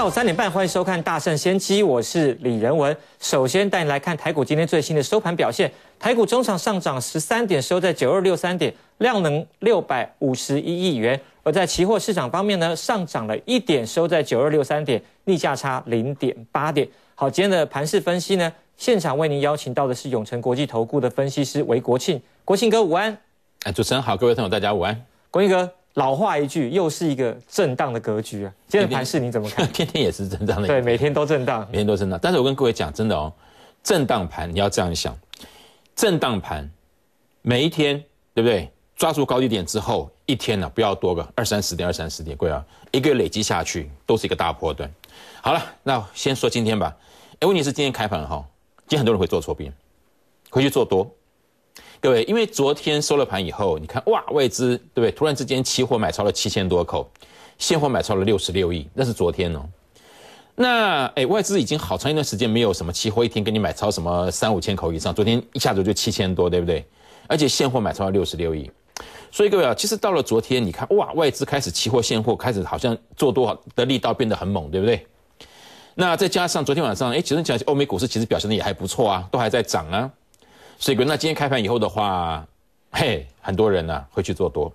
下午三点半，欢迎收看《大圣先机》，我是李仁文。首先带你来看台股今天最新的收盘表现。台股中场上涨十三点，收在九二六三点，量能六百五十一亿元。而在期货市场方面呢，上涨了一点，收在九二六三点，逆价差零点八点。好，今天的盘市分析呢，现场为您邀请到的是永成国际投顾的分析师韦国庆。国庆哥，午安！哎，主持人好，各位朋友，大家午安。国庆哥。老话一句，又是一个震荡的格局啊！今天盘市你怎么看？天天也是震荡的，对，每天都震荡，每天都震荡。但是我跟各位讲，真的哦，震荡盘你要这样想，震荡盘每一天，对不对？抓住高低点之后，一天呢不要多个二三十点，二三十点，贵啊！一个月累积下去都是一个大波段。好了，那先说今天吧。哎，问题是今天开盘哈，今天很多人会做错边，回去做多。各位，因为昨天收了盘以后，你看哇，外资对不对？突然之间，期货买超了七千多口，现货买超了六十六亿，那是昨天哦。那哎，外资已经好长一段时间没有什么期货一天给你买超什么三五千口以上，昨天一下子就七千多，对不对？而且现货买超了六十六亿，所以各位啊，其实到了昨天，你看哇，外资开始期货现货开始好像做多的力道变得很猛，对不对？那再加上昨天晚上，哎，其实讲欧美股市其实表现的也还不错啊，都还在涨啊。所以，那今天开盘以后的话，嘿，很多人呢会去做多。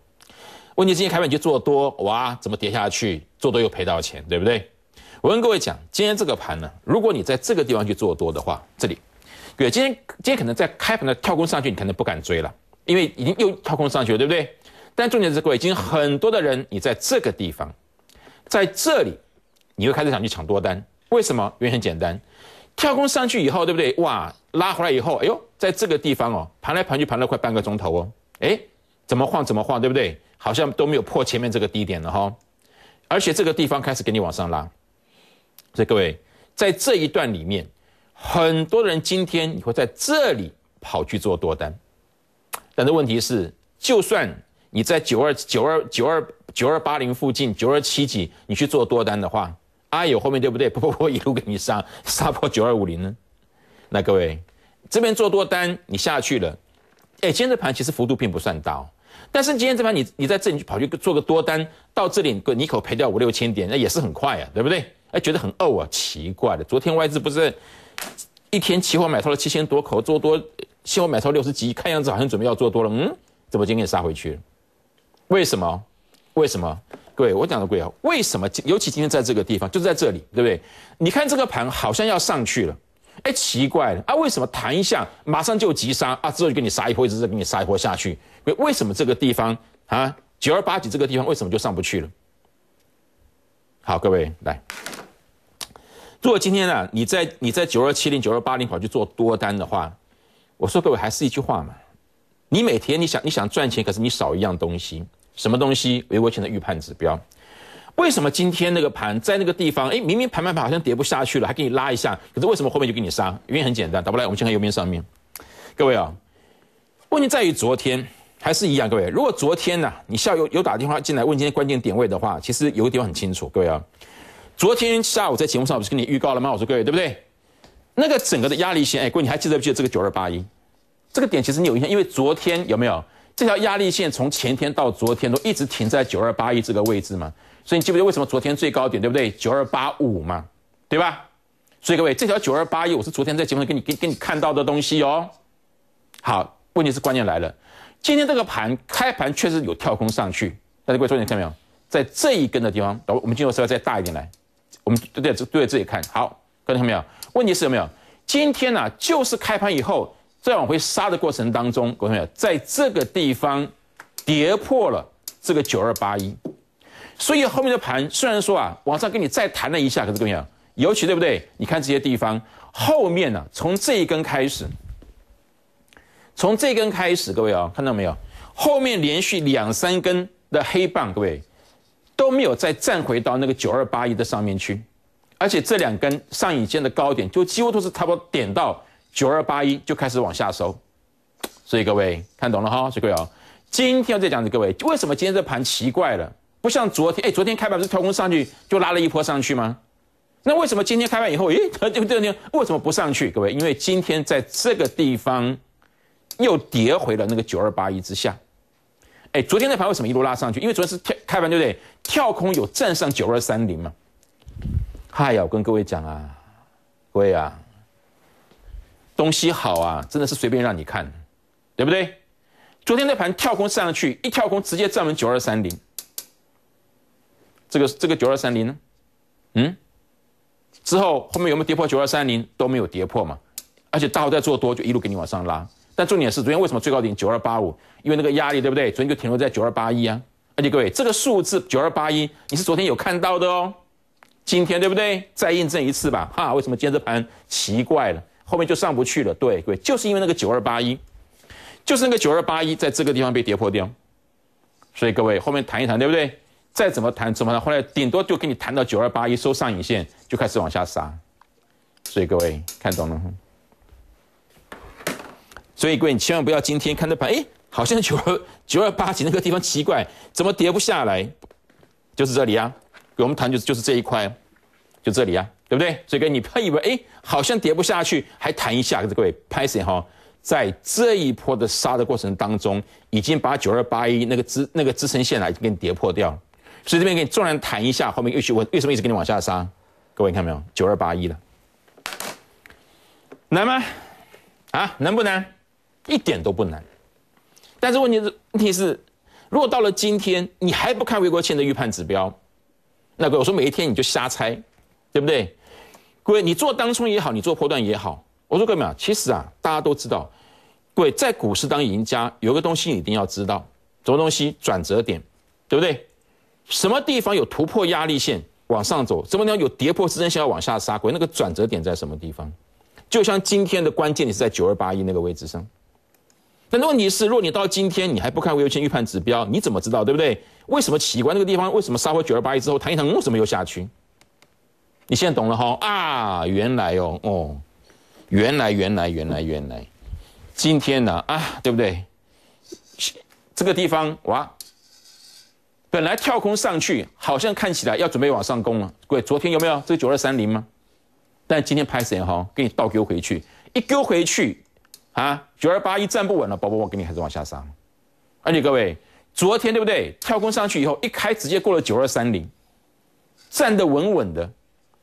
问题，今天开盘去做多，哇，怎么跌下去？做多又赔到钱，对不对？我跟各位讲，今天这个盘呢，如果你在这个地方去做多的话，这里，对，今天今天可能在开盘的跳空上去，你可能不敢追了，因为已经又跳空上去了，对不对？但重点是，各位已经很多的人，你在这个地方，在这里，你会开始想去抢多单。为什么？原因很简单。跳空上去以后，对不对？哇，拉回来以后，哎呦，在这个地方哦，盘来盘去盘了快半个钟头哦，哎，怎么晃怎么晃，对不对？好像都没有破前面这个低点了哈，而且这个地方开始给你往上拉，所以各位在这一段里面，很多人今天你会在这里跑去做多单，但是问题是，就算你在九二九二九二九二八零附近九二七几你去做多单的话。他有后面对不对？不过我一路给你杀杀破九二五零呢？那各位这边做多单你下去了，哎，今天这盘其实幅度并不算大，哦，但是今天这盘你你在里去跑去做个多单到这里，你一口赔掉五六千点，那也是很快啊，对不对？哎，觉得很呕啊，奇怪的。昨天外资不是一天期货买超了七千多口，做多期货买超六十几亿，看样子好像准备要做多了，嗯，怎么今天杀回去了？为什么？为什么？各位，我讲的贵啊？为什么？尤其今天在这个地方，就是在这里，对不对？你看这个盘好像要上去了，哎，奇怪了啊！为什么弹一下，马上就急杀啊？之后就给你杀一波，一直在给你杀一波下去。为什么这个地方啊？九二八几这个地方，为什么就上不去了？好，各位来，如果今天啊，你在你在九二七零、九二八零跑去做多单的话，我说各位还是一句话嘛，你每天你想你想赚钱，可是你少一样东西。什么东西？维稳前的预判指标？为什么今天那个盘在那个地方？哎，明明盘盘盘好像跌不下去了，还给你拉一下。可是为什么后面就给你杀？原因很简单，打不来，我们先看右面上面，各位啊，问题在于昨天还是一样。各位，如果昨天呢，你下午有打电话进来问今天关键点位的话，其实有一点很清楚，各位啊。昨天下午在节目上不是跟你预告了吗？我说各位，对不对？那个整个的压力线，哎，各位你还记得不记得这个九二八一这个点？其实你有印象，因为昨天有没有？这条压力线从前天到昨天都一直停在九二八一这个位置嘛，所以你记不记得为什么昨天最高点对不对？九二八五嘛，对吧？所以各位，这条九二八一我是昨天在节目上给你给给你看到的东西哦。好，问题是关键来了，今天这个盘开盘确实有跳空上去，但是各位重点看到没有？在这一根的地方，我们镜头稍微再大一点来，我们对对对，自己看好，看到没有？问题是有没有？今天呢，就是开盘以后。在往回杀的过程当中，各位朋友，在这个地方跌破了这个九二八一，所以后面的盘虽然说啊往上跟你再弹了一下，可是各位友，尤其对不对？你看这些地方后面呢，从这一根开始，从这根开始，各位啊，看到没有？后面连续两三根的黑棒，各位都没有再站回到那个九二八一的上面去，而且这两根上影线的高点就几乎都是差不多点到。九二八一就开始往下收，所以各位看懂了哈，各位哦，今天要在讲的各位，为什么今天这盘奇怪了？不像昨天，哎，昨天开盘不是跳空上去就拉了一波上去吗？那为什么今天开盘以后，咦，对不对？为什么不上去？各位，因为今天在这个地方又跌回了那个九二八一之下。哎，昨天那盘为什么一路拉上去？因为昨天是跳开盘，对不对？跳空有站上九二三零嘛？嗨呀，我跟各位讲啊，各位啊。东西好啊，真的是随便让你看，对不对？昨天那盘跳空上去一跳空直接站稳九二三零，这个这个九二三零呢，嗯，之后后面有没有跌破九二三零？都没有跌破嘛，而且大号在做多，就一路给你往上拉。但重点是昨天为什么最高点九二八五？因为那个压力，对不对？昨天就停留在九二八一啊。而且各位这个数字九二八一，你是昨天有看到的哦。今天对不对？再印证一次吧，哈，为什么今天这盘奇怪了？后面就上不去了，对各位，就是因为那个九二八一，就是那个九二八一在这个地方被跌破掉，所以各位后面谈一谈，对不对？再怎么谈，怎么谈，后来顶多就给你谈到九二八一收上影线，就开始往下杀，所以各位看懂了。所以各位千万不要今天看这盘，哎，好像九二九二八几那个地方奇怪，怎么跌不下来？就是这里啊，我们谈就就是这一块，就这里啊。对不对？所以跟你还以为哎，好像跌不下去，还弹一下。各位，拍 n 哈？在这一波的杀的过程当中，已经把九二八一那个支那个支撑线啊，已经给你跌破掉了。所以这边给你纵然弹一下，后面又去问为什么一直给你往下杀？各位看到没有？九二八一了，难吗？啊，难不难？一点都不难。但是问题是，问题是，如果到了今天，你还不看魏国庆的预判指标，那个我说每一天你就瞎猜。对不对？各位，你做当冲也好，你做波段也好，我说各位嘛，其实啊，大家都知道，各位在股市当赢家，有个东西你一定要知道，什么东西？转折点，对不对？什么地方有突破压力线往上走？什么地方有跌破支撑线要往下杀？各位，那个转折点在什么地方？就像今天的关键，你是在九二八一那个位置上。但问题是，如果你到今天你还不看微信预判指标，你怎么知道？对不对？为什么奇怪那个地方？为什么杀回九二八一之后弹一弹，为什么又下去？你现在懂了哈啊，原来哦哦，原来原来原来原来，今天呢啊对不对？这个地方哇，本来跳空上去，好像看起来要准备往上攻了。各位昨天有没有这个九二三零吗？但今天拍谁哈，给你倒丢回去，一丢回去啊，九二八一站不稳了，宝宝我给你还是往下杀。而且各位昨天对不对？跳空上去以后一开直接过了九二三零，站得稳稳的。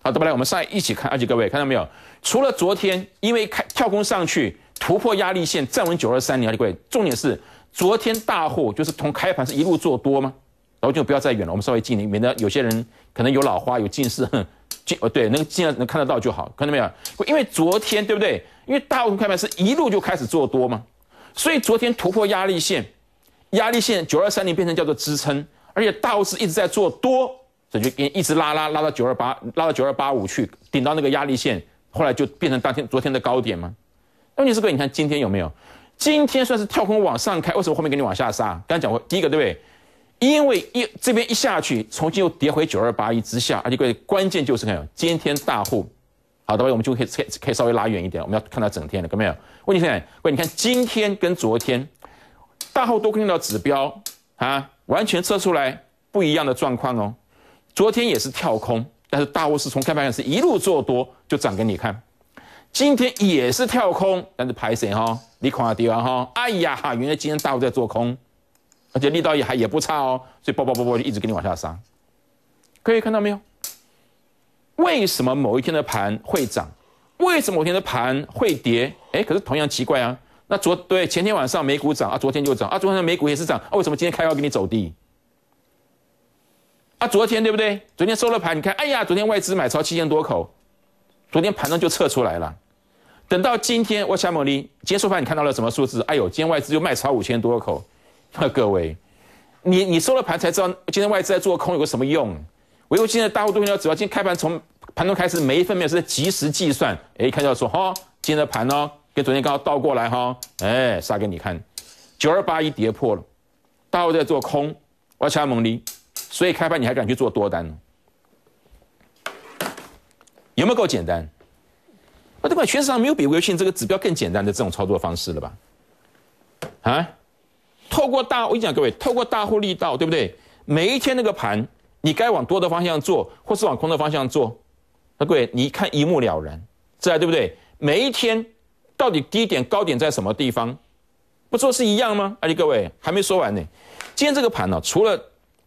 好，不来我们上来一起看，而且各位看到没有？除了昨天因为开跳空上去突破压力线站稳九二三零，而且各位重点是昨天大户就是从开盘是一路做多吗？然后就不要再远了，我们稍微近一点，免得有些人可能有老花有近视，近 哦对，那个近能看得到就好，看到没有？因为昨天对不对？因为大户开盘是一路就开始做多吗？所以昨天突破压力线，压力线九二三零变成叫做支撑，而且大户是一直在做多。这就一一直拉拉拉到九二八，拉到九二八五去，顶到那个压力线，后来就变成当天昨天的高点嘛。问题是各位，你看今天有没有？今天算是跳空往上开，为什么后面给你往下杀？刚才讲过，第一个对不对？因为一这边一下去，重新又跌回九二八一之下。而且各位，关键就是看今天大户。好的，我们就可以可以稍微拉远一点，我们要看到整天的，看到没有？问题是，各位，你看今天跟昨天大户都看到指标啊，完全测出来不一样的状况哦。昨天也是跳空，但是大户是从开盘开始一路做多，就涨给你看。今天也是跳空，但是排谁哈？你狂压低啊哈！哎呀哈，原来今天大户在做空，而且力道也还也不差哦，所以爆爆爆爆就一直给你往下杀。可以看到没有？为什么某一天的盘会涨？为什么某天的盘会跌？哎，可是同样奇怪啊。那昨对前天晚上美股涨啊，昨天就涨啊，昨天美股也是涨啊，为什么今天开高给你走低？他昨天对不对？昨天收了盘，你看，哎呀，昨天外资买超七千多口，昨天盘中就撤出来了。等到今天，我下你，今天收盘，你看到了什么数字？哎呦，今天外资又卖超五千多口。各位，你你收了盘才知道今天外资在做空有个什么用？唯又今天大货都用到指今天开盘从盘中开始，每一分每秒是在及时计算。哎，看到说哈，今天的盘哦，跟昨天刚好倒过来哈。哎，杀给你看，九二八一跌破了，大货在做空，我想猛你。所以开盘你还敢去做多单呢？有没有够简单？那这各全市场没有比微信这个指标更简单的这种操作方式了吧？啊，透过大我跟你讲，各位透过大户力道，对不对？每一天那个盘，你该往多的方向做，或是往空的方向做，各位你看一目了然，是啊，对不对？每一天到底低点高点在什么地方，不做是一样吗？而且各位还没说完呢，今天这个盘呢，除了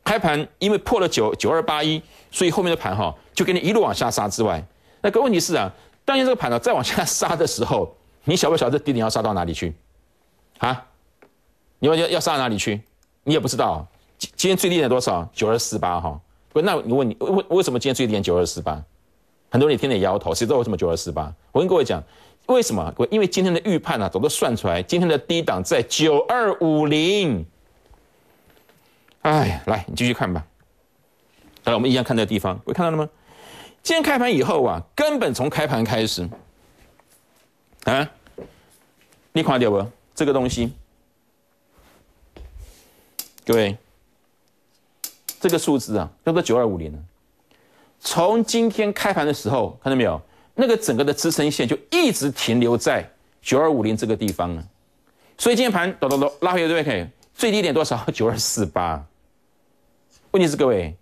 开盘因为破了九九二八一，所以后面的盘哈就跟你一路往下杀之外，那个问题是啊，当前这个盘呢再往下杀的时候，你晓不晓得低点要杀到哪里去？啊，你问要要杀到哪里去？你也不知道。今今天最低点多少？九二四八哈。不，那你问你为为什么今天最低点九二四八？很多人听了也摇头，谁知道为什么九二四八？我跟各位讲，为什么？因为今天的预判呢，早都算出来，今天的低档在九二五零。哎，来，你继续看吧。来，我们一样看这个地方，会看到了吗？今天开盘以后啊，根本从开盘开始啊，你垮掉不？这个东西，各位，这个数字啊，叫做九二五零。从今天开盘的时候，看到没有？那个整个的支撑线就一直停留在九二五零这个地方了。所以今天盘，咚咚咚，拉回对位可以，最低点多少？九二四八。问题是各位，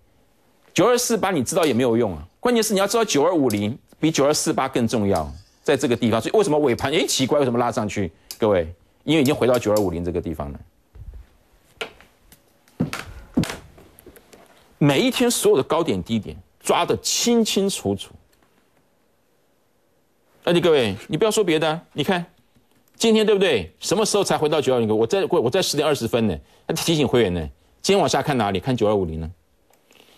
九二四八你知道也没有用啊。关键是你要知道九二五零比九二四八更重要，在这个地方。所以为什么尾盘也奇怪？为什么拉上去？各位，因为已经回到九二五零这个地方了。每一天所有的高点低点抓的清清楚楚。那你各位，你不要说别的，你看今天对不对？什么时候才回到九二五零？我在我在十点二十分呢，提醒会员呢。今天往下看哪里？看九二五零呢？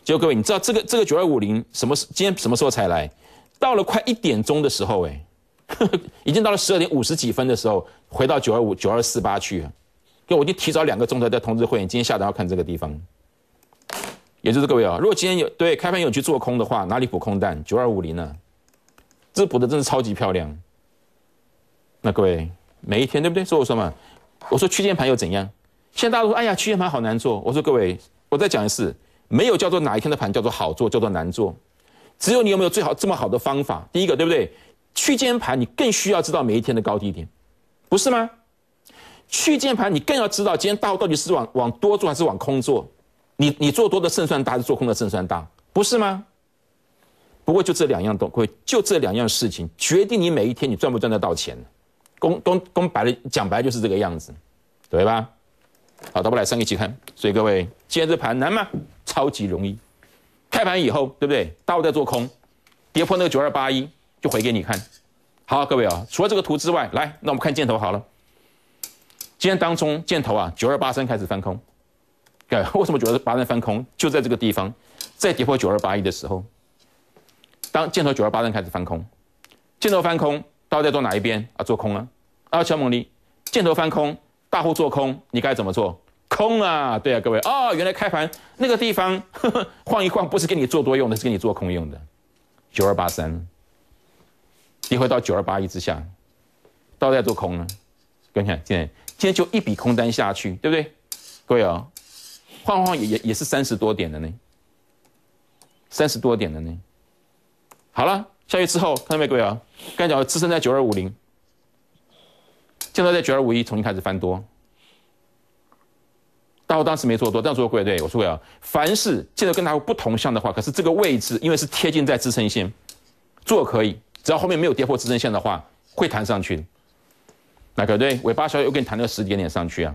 结果各位，你知道这个这个九二五零什么？今天什么时候才来？到了快一点钟的时候，哎，已经到了十二点五十几分的时候，回到九二五九二四八去。了。以我就提早两个钟头在通知会员，今天下单要看这个地方。也就是各位啊，如果今天有对开盘有去做空的话，哪里补空单？九二五零呢？这补的真是超级漂亮。那各位每一天对不对？所以我说嘛，我说区间盘又怎样？现在大家都说：“哎呀，区间盘好难做。”我说：“各位，我再讲一次，没有叫做哪一天的盘叫做好做，叫做难做，只有你有没有最好这么好的方法。第一个，对不对？区间盘你更需要知道每一天的高低点，不是吗？区间盘你更要知道今天大户到底是往往多做还是往空做，你你做多的胜算大，还是做空的胜算大，不是吗？不过就这两样东位就这两样事情，决定你每一天你赚不赚得到钱。公公公白的讲白就是这个样子，对吧？”好，倒不来三个一起看。所以各位，今天这盘难吗？超级容易。开盘以后，对不对？道在做空，跌破那个九二八一就回给你看。好，各位啊，除了这个图之外，来，那我们看箭头好了。今天当中箭头啊，九二八三开始翻空。对，为什么九二八三翻空？就在这个地方，在跌破九二八一的时候，当箭头九二八三开始翻空，箭头翻空，道在做哪一边啊？做空啊。啊，小猛力，箭头翻空。大户做空，你该怎么做空啊？对啊，各位哦，原来开盘那个地方呵呵 晃一晃，不是给你做多用的，是给你做空用的。九二八三，跌回到九二八一之下，到底在做空呢？各位，今天今天就一笔空单下去，对不对？各位啊，晃晃也也也是三十多点的呢，三十多点的呢。好了，下去之后看到没各位啊，刚才讲支撑在九二五零。现在在九二五一，重新开始翻多。但我当时没做多，但做贵对，我说过啊，凡是见到跟它不同向的话，可是这个位置，因为是贴近在支撑线，做可以，只要后面没有跌破支撑线的话，会弹上去。那个对？尾巴小又跟你弹了十点点上去啊？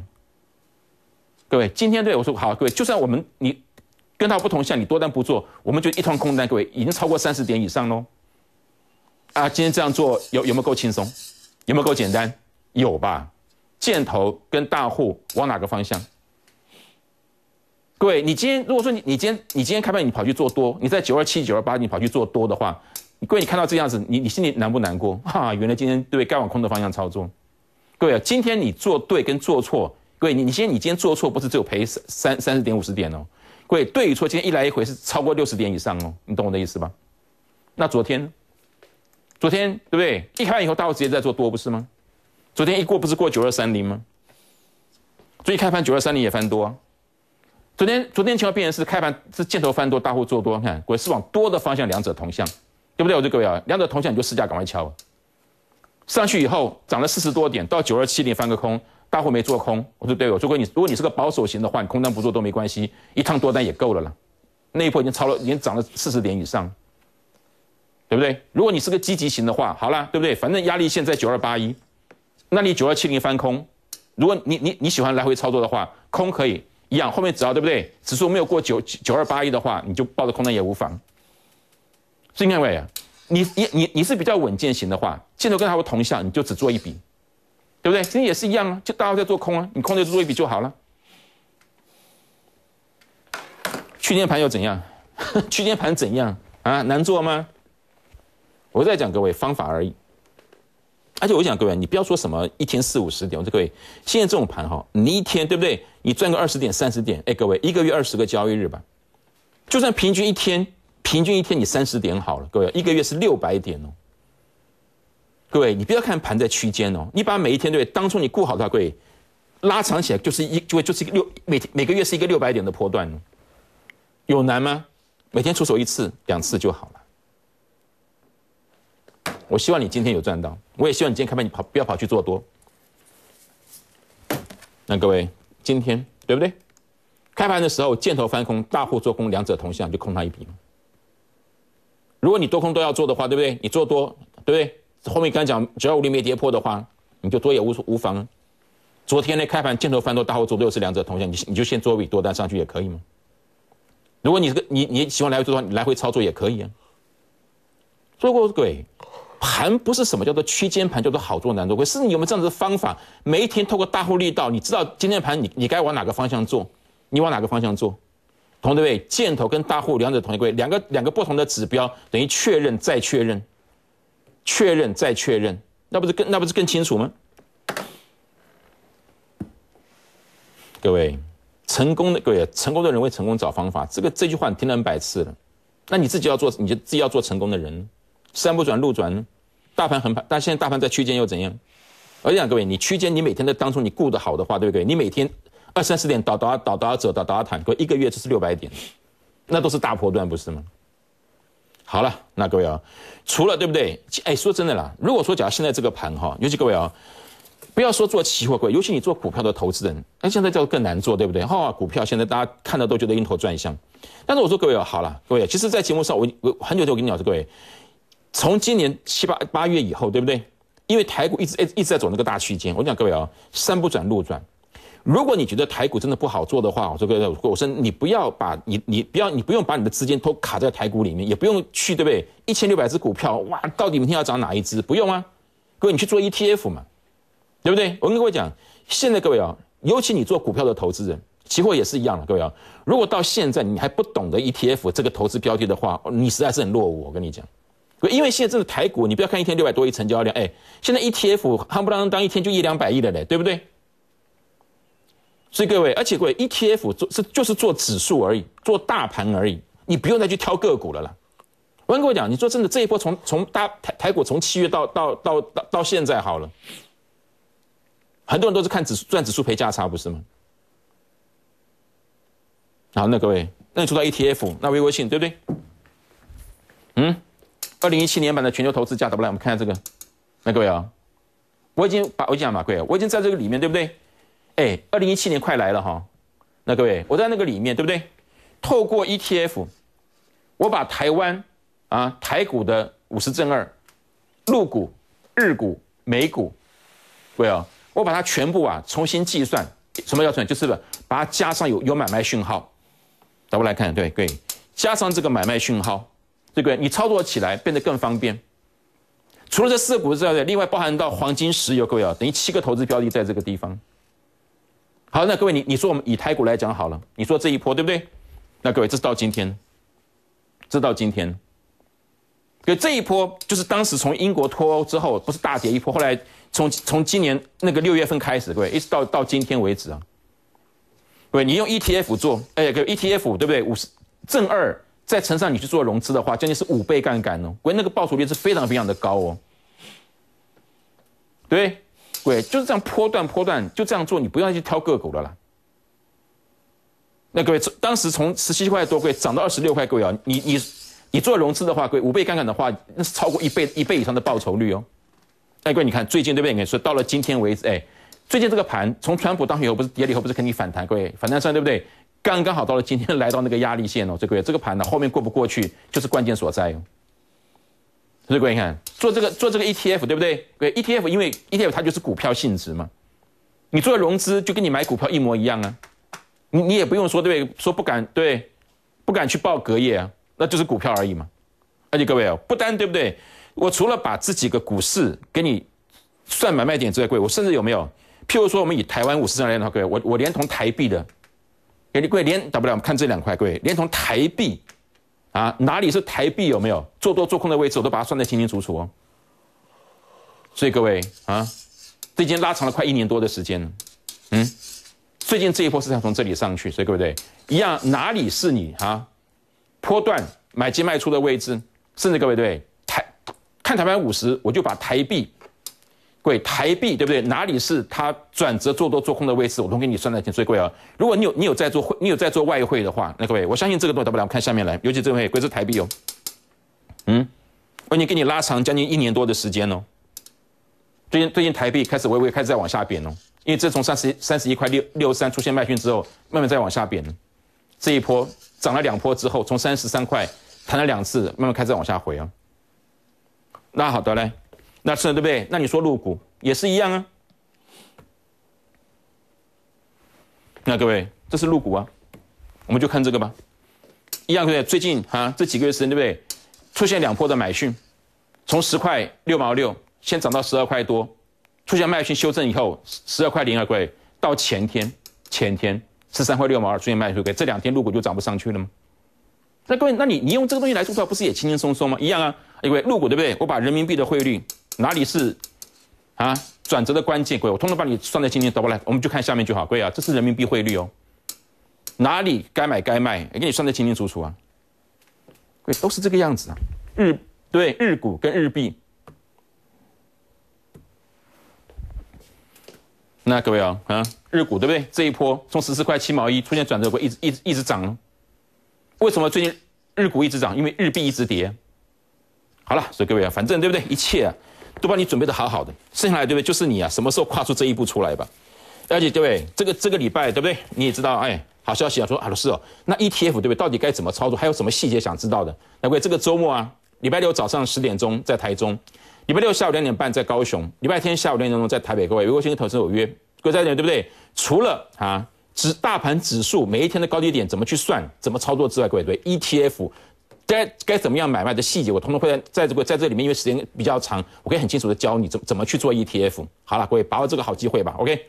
各位，今天对我说好，各位，就算我们你跟它不同向，你多单不做，我们就一通空单，各位已经超过三十点以上喽。啊，今天这样做有有没有够轻松？有没有够简单？有吧，箭头跟大户往哪个方向？各位，你今天如果说你你今天你今天开盘你跑去做多，你在九二七九二八你跑去做多的话，各位你看到这样子，你你心里难不难过？哈，原来今天对该往空的方向操作。各位，今天你做对跟做错，各位你你今天你今天做错不是只有赔三三十点五十点哦？各位对与错，今天一来一回是超过六十点以上哦，你懂我的意思吧？那昨天，昨天对不对？一开盘以后大户直接在做多，不是吗？昨天一过不是过九二三零吗？所以开盘九二三零也翻多。昨天昨天情况变的是开盘是箭头翻多，大户做多，看鬼是往多的方向，两者同向，对不对？我说各位啊，两者同向你就试价赶快敲。上去以后涨了四十多点到九二七零翻个空，大户没做空。我说对哦，说过你如果你是个保守型的话，你空单不做都没关系，一趟多单也够了啦。那一波已经超了，已经涨了四十点以上，对不对？如果你是个积极型的话，好啦，对不对？反正压力线在九二八一。那你九二七零翻空，如果你你你喜欢来回操作的话，空可以一样。后面只要对不对，指数没有过九九二八一的话，你就抱着空单也无妨。所以各位，你你你你是比较稳健型的话，箭头跟它会同向，你就只做一笔，对不对？今天也是一样啊，就大家在做空啊，你空就做一笔就好了。区间盘又怎样？区 间盘怎样啊？难做吗？我在讲各位方法而已。而且我想各位，你不要说什么一天四五十点。我说各位，现在这种盘哈，你一天对不对？你赚个二十点、三十点，哎，各位一个月二十个交易日吧，就算平均一天，平均一天你三十点好了。各位，一个月是六百点哦。各位，你不要看盘在区间哦，你把每一天对，当初你顾好它，各位拉长起来就是一就会就是六每每个月是一个六百点的波段，有难吗？每天出手一次、两次就好了。我希望你今天有赚到，我也希望你今天开盘你跑不要跑去做多。那各位，今天对不对？开盘的时候，箭头翻空，大户做空，两者同向就空它一笔如果你多空都要做的话，对不对？你做多，对不对？后面刚讲，只要五零没跌破的话，你就多也无无妨。昨天那开盘，箭头翻多，大户做多又是两者同向，你你就先做一笔多单上去也可以吗？如果你这个你你喜欢来回做的话，来回操作也可以啊。做过鬼。盘不是什么叫做区间盘，叫做好做难做贵，是你有没有这样子的方法？每一天透过大户力道，你知道今天盘你你该往哪个方向做？你往哪个方向做？同不位箭头跟大户两者同一贵，两个两个不同的指标，等于确认再确认，确认再确认，那不是更那不是更清楚吗？各位成功的各位，成功的人为成功找方法，这个这句话你听了百次了，那你自己要做，你就自己要做成功的人。山不转路转，大盘横盘，但现在大盘在区间又怎样？而且，各位，你区间，你每天在当中你顾得好的话，对不对？你每天二三十点倒倒倒倒走，倒倒躺，一个月就是六百点，那都是大波段，不是吗？好了，那各位啊，除了对不对？哎，说真的啦，如果说假如现在这个盘哈，尤其各位啊，不要说做期货，贵，尤其你做股票的投资人，那现在就更难做，对不对？哈，股票现在大家看的都觉得晕头转向。但是我说各位啊，好了，各位，其实，在节目上，我我很久就跟你讲各位。从今年七八八月以后，对不对？因为台股一直一直在走那个大区间。我讲各位啊，山不转路转。如果你觉得台股真的不好做的话，我说各位，我说你不要把你你不要你不用把你的资金都卡在台股里面，也不用去对不对？一千六百只股票哇，到底明天要涨哪一只？不用啊，各位你去做 ETF 嘛，对不对？我跟各位讲，现在各位啊，尤其你做股票的投资人，期货也是一样的，各位啊。如果到现在你还不懂得 ETF 这个投资标的的话，你实在是很落伍。我跟你讲。因为现在这是台股，你不要看一天六百多亿成交量，哎，现在 ETF 夯不啷当一天就一两百亿了嘞，对不对？所以各位，而且各位，ETF 做是就是做指数而已，做大盘而已，你不用再去挑个股了啦。我跟各位讲，你说真的，这一波从从大台台股从七月到到到到到现在好了，很多人都是看指数赚指数赔价差，不是吗？好，那各位，那说到 ETF，那微微信对不对？嗯。二零一七年版的全球投资价来？我们看下这个，那各位啊，我已经把我已经干嘛？贵啊，我已经在这个里面，对不对？哎，二零一七年快来了哈，那各位，我在那个里面，对不对？透过 ETF，我把台湾啊台股的五十正二、陆股、日股、美股，位啊，我把它全部啊重新计算，什么要算？就是把它加上有有买卖讯号，W 来看，对各位加上这个买卖讯号。这个你操作起来变得更方便，除了这四个股之外，另外包含到黄金、石油，各位啊，等于七个投资标的在这个地方。好，那各位，你你说我们以台股来讲好了，你说这一波对不对？那各位，这是到今天，这到今天，就这一波就是当时从英国脱欧之后，不是大跌一波，后来从从今年那个六月份开始，各位，一直到到今天为止啊。各位，你用 ETF 做，哎，个 ETF 对不对？五十正二。再乘上你去做融资的话，将近是五倍杠杆哦，各位那个报酬率是非常非常的高哦，对，各位就是这样波段波段就这样做，你不要去挑个股的啦。那各位，当时从十七块多贵涨到二十六块贵啊，你你你做融资的话，贵五倍杠杆的话，那是超过一倍一倍以上的报酬率哦。哎，各位你看最近对不对？你说到了今天为止，哎，最近这个盘从川普当选以后不是跌了以后不是肯定反弹，各位反弹上对不对？刚刚好到了今天，来到那个压力线哦，这个月这个盘呢，后面过不过去就是关键所在哦。所以各位看，做这个做这个 ETF 对不对？对，ETF 因为 ETF 它就是股票性质嘛，你做融资就跟你买股票一模一样啊。你你也不用说对说不敢对，不敢去报隔夜啊，那就是股票而已嘛。而且各位哦，不单对不对？我除了把这几个股市给你算买卖点之外，各位，我甚至有没有？譬如说我们以台湾五十上来的话，各位，我我连同台币的。给你贵连打不了，看这两块，各位连同台币啊，哪里是台币有没有做多做空的位置，我都把它算得清清楚楚哦。所以各位啊，最近拉长了快一年多的时间，嗯，最近这一波市场从这里上去，所以各位对，一样哪里是你啊？波段买进卖出的位置，甚至各位对台看台湾五十，我就把台币。位台币对不对？哪里是它转折做多做空的位置？我都给你算在一最贵哦。如果你有你有在做汇，你有在做外汇的话，那各位，我相信这个都得不们看下面来，尤其这位贵是台币哦。嗯，我已经给你拉长将近一年多的时间哦。最近最近台币开始微微开始在往下贬哦，因为这从三十三十一块六六三出现卖讯之后，慢慢在往下贬。这一波涨了两波之后，从三十三块弹了两次，慢慢开始往下回啊。那好的嘞。那是对不对？那你说入股也是一样啊。那各位，这是入股啊。我们就看这个吧。一样对不对？最近啊，这几个月时间对不对？出现两波的买讯，从十块六毛六先涨到十二块多，出现卖讯修正以后，十二块零二贵，到前天前天十三块六毛二出现卖出，给这两天入股就涨不上去了吗？那各位，那你你用这个东西来做票，不是也轻轻松松吗？一样啊，因为入股对不对？我把人民币的汇率。哪里是啊转折的关键？位，我通通帮你算得清清楚楚。来，我们就看下面就好。位啊，这是人民币汇率哦，哪里该买该卖，给你算得清清楚楚啊。位都是这个样子啊。日对日股跟日币，那各位啊啊日股对不对？这一波从十四块七毛一出现转折，会一直一直一直涨。为什么最近日股一直涨？因为日币一直跌。好了，所以各位啊，反正对不对？一切啊。都帮你准备的好好的，剩下来对不对？就是你啊，什么时候跨出这一步出来吧。而且对不对？这个这个礼拜对不对？你也知道，哎，好消息啊，说啊老师哦，那 ETF 对不对？到底该怎么操作？还有什么细节想知道的？各位，这个周末啊，礼拜六早上十点钟在台中，礼拜六下午两点半在高雄，礼拜天下午两点钟在台北。各位，如果先跟投资有约，各位在点对不对？除了啊指大盘指数每一天的高低点怎么去算，怎么操作之外，各位对？ETF。该该怎么样买卖的细节，我通通会在在这个在这里面，因为时间比较长，我可以很清楚的教你怎怎么去做 ETF。好了，各位把握这个好机会吧。OK，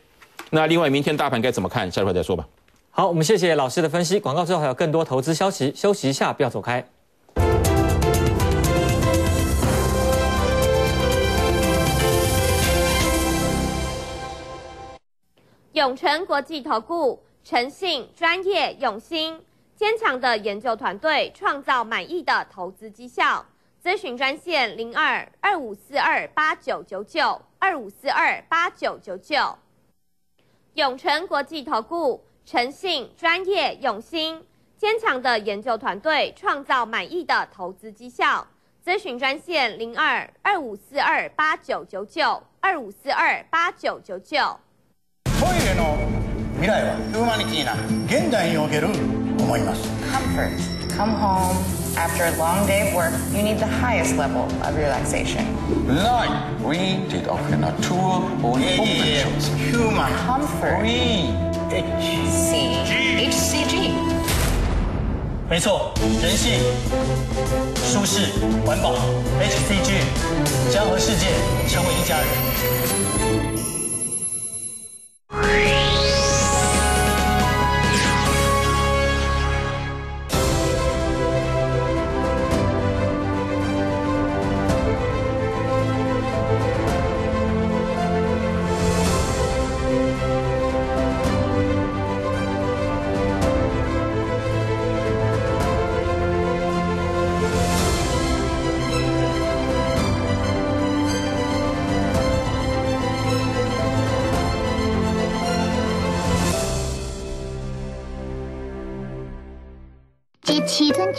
那另外明天大盘该怎么看，下回再说吧。好，我们谢谢老师的分析。广告之后还有更多投资消息，休息一下，不要走开。永诚国际投顾，诚信专业，用心。坚强的研究团队创造满意的投资绩效。咨询专线零二二五四二八九九九二五四二八九九九。永诚国际投顾，诚信专业，用心，坚强的研究团队创造满意的投资绩效。咨询专线零二二五四二八九九九二五四二八九九九。トイレの未来はウマにぎな。現代における。思います Comfort Come home After a long day of work You need the highest level of relaxation Nein We did auf der Natur und Umweltschutz Human Comfort We HCG HCG 没错，人性、舒适、环保，HCG 将和世界成为一家人。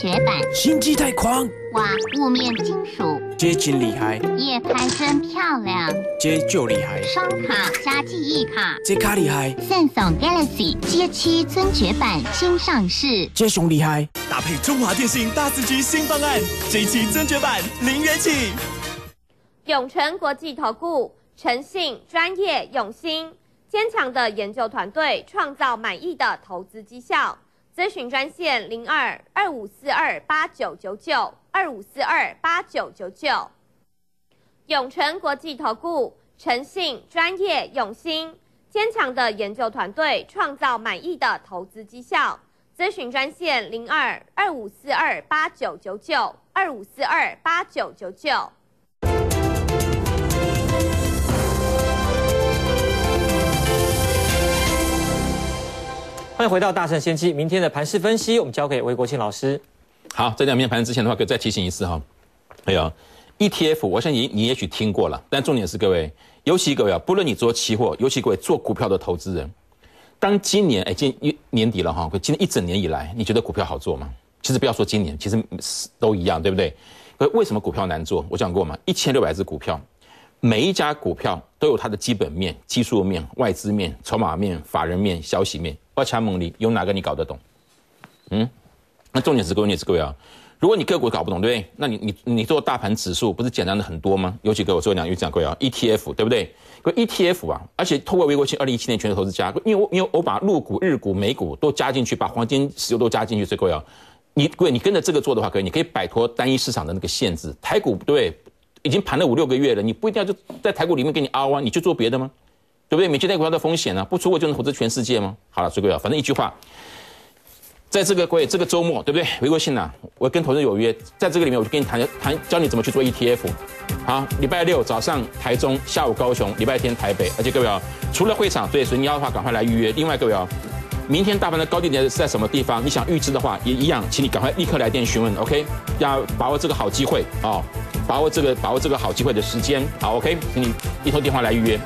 绝版，心机太狂。哇，雾面金属，接近厉害。夜拍真漂亮，接就厉害。双卡加记忆卡，接卡厉害。Samsung Galaxy，街七尊绝版新上市，接熊厉害。搭配中华电信大四 G 新方案，街七尊绝版零元起。永诚国际投顾，诚信专业，用心。坚强的研究团队，创造满意的投资绩效。咨询专线零二二五四二八九九九二五四二八九九九，永诚国际投顾，诚信专业，用心，坚强的研究团队，创造满意的投资绩效。咨询专线零二二五四二八九九九二五四二八九九九。回到大圣先机，明天的盘势分析我们交给魏国庆老师。好，在讲明天盘之前的话，可以再提醒一次哈。还有 e t f 我想你你也许听过了，但重点是各位，尤其各位，啊，不论你做期货，尤其各位做股票的投资人，当今年哎今一年底了哈，今年一整年以来，你觉得股票好做吗？其实不要说今年，其实都一样，对不对？为什么股票难做？我讲过嘛，一千六百只股票。每一家股票都有它的基本面、技术面、外资面、筹码面、法人面、消息面。我千猛里有哪个你搞得懂？嗯，那重点是各位，也是各位啊。如果你个股搞不懂，对不对？那你你你做大盘指数不是简单的很多吗？尤其各位，我做两，因讲各位啊，ETF 对不对？各位 ETF 啊，而且透过微国庆二零一七年全球投资家，因为我因为我把陆股、日股、美股都加进去，把黄金、石油都加进去，最以各位啊，你各位你跟着这个做的话，各位你可以摆脱单一市场的那个限制。台股不对。已经盘了五六个月了，你不一定要就在台股里面给你凹啊，你去做别的吗？对不对？每只台股票的风险啊，不出国就能投资全世界吗？好了，诸位啊，反正一句话，在这个贵这个周末，对不对？回国信呐，我跟投资人有约，在这个里面我就跟你谈谈教你怎么去做 ETF。好，礼拜六早上台中，下午高雄，礼拜天台北，而且各位啊，除了会场，所以你要的话，赶快来预约。另外各位啊。明天大盘的高点在在什么地方？你想预知的话，也一样，请你赶快立刻来电询问，OK？要把握这个好机会啊，把握这个把握这个好机会的时间，好，OK？请你一通电话来预约。